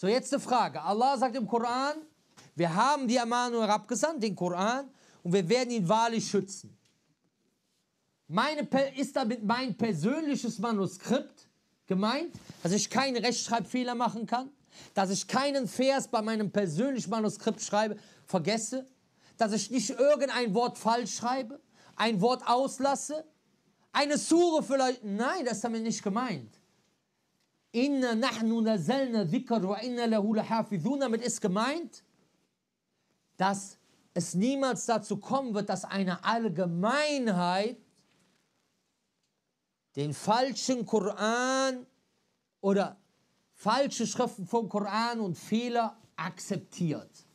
So, jetzt eine Frage. Allah sagt im Koran, wir haben die Ermahnung herabgesandt, den Koran, und wir werden ihn wahrlich schützen. Meine, ist damit mein persönliches Manuskript gemeint, dass ich keinen Rechtschreibfehler machen kann, dass ich keinen Vers bei meinem persönlichen Manuskript schreibe, vergesse, dass ich nicht irgendein Wort falsch schreibe, ein Wort auslasse, eine Sure vielleicht. Nein, das ist damit nicht gemeint. Inna nahnu nazalna dhikr wa inna lahu lahafidhun. Damit ist gemeint, dass es niemals dazu kommen wird, dass eine Allgemeinheit den falschen Koran oder falsche Schriften vom Koran und Fehler akzeptiert.